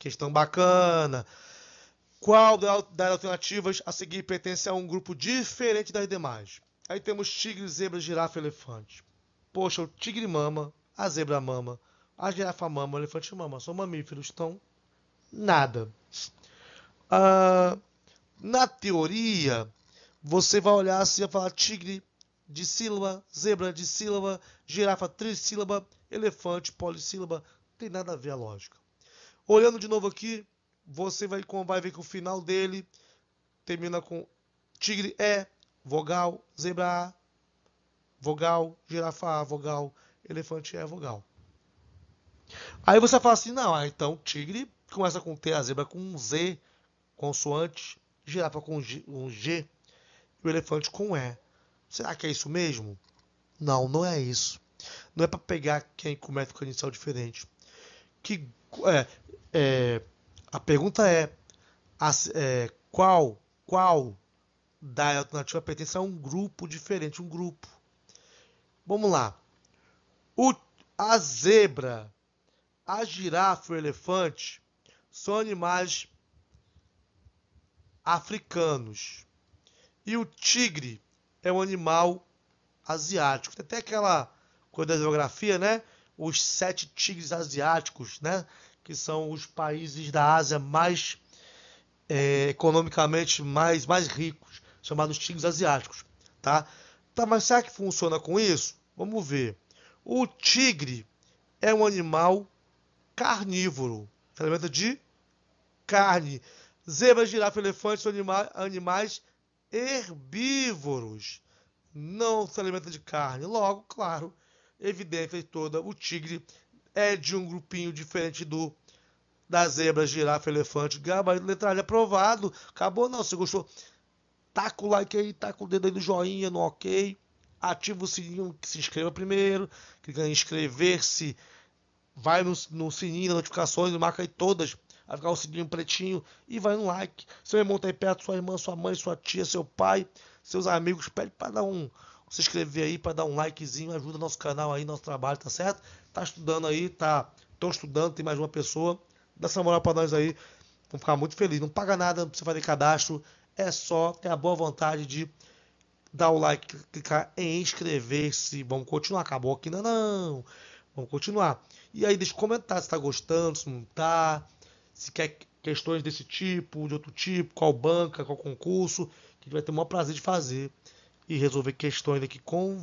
Questão bacana. Qual das alternativas a seguir pertence a um grupo diferente das demais? Aí temos tigre, zebra, girafa e elefante. Poxa, o tigre mama, a zebra mama, a girafa mama, o elefante mama. São mamíferos, então nada. Uh, na teoria, você vai olhar se assim vai falar tigre de sílaba, zebra de sílaba, girafa trissílaba, elefante polissílaba. Tem nada a ver a lógica. Olhando de novo aqui, você vai, vai ver que o final dele termina com tigre é, vogal, zebra A, vogal, girafa A, vogal, elefante é, vogal. Aí você fala assim, não, ah, então tigre começa com T, a zebra com um Z, consoante, girafa com G, um G e o elefante com E. Será que é isso mesmo? Não, não é isso. Não é para pegar quem com método inicial diferente. Que, é, é, a pergunta é, é, qual, qual da alternativa pertence a um grupo diferente, um grupo. Vamos lá. O, a zebra, a girafa e o elefante são animais africanos. E o tigre é um animal asiático. Tem até aquela coisa da geografia, né? os sete tigres asiáticos, né? que são os países da Ásia mais é, economicamente mais, mais ricos, chamados tigres asiáticos. Tá? tá, mas será que funciona com isso? Vamos ver. O tigre é um animal carnívoro, se alimenta de carne. Zebra, girafa e elefante são anima animais herbívoros, não se alimenta de carne. Logo, claro, evidência toda, o tigre é de um grupinho diferente do das zebras, girafa, elefante, gabarito, letralha, aprovado. Acabou não, se gostou, taca o like aí, taca o dedo aí no joinha, no ok. Ativa o sininho, que se inscreva primeiro, clica em inscrever-se, vai no, no sininho das notificações, marca aí todas, vai ficar o sininho pretinho e vai no like. Seu irmão tá aí perto, sua irmã, sua mãe, sua tia, seu pai, seus amigos, pede para dar um, se inscrever aí para dar um likezinho, ajuda nosso canal aí, nosso trabalho, tá certo? Tá estudando aí, tá? Tô estudando, tem mais uma pessoa. Dá essa moral para nós aí. Vamos ficar muito feliz. Não paga nada, não precisa fazer cadastro. É só ter a boa vontade de dar o like, clicar em inscrever-se. Vamos continuar. Acabou aqui, não, não. Vamos continuar. E aí, deixa comentar se tá gostando, se não tá. Se quer questões desse tipo, de outro tipo, qual banca, qual concurso, que a gente vai ter o maior prazer de fazer e resolver questões aqui com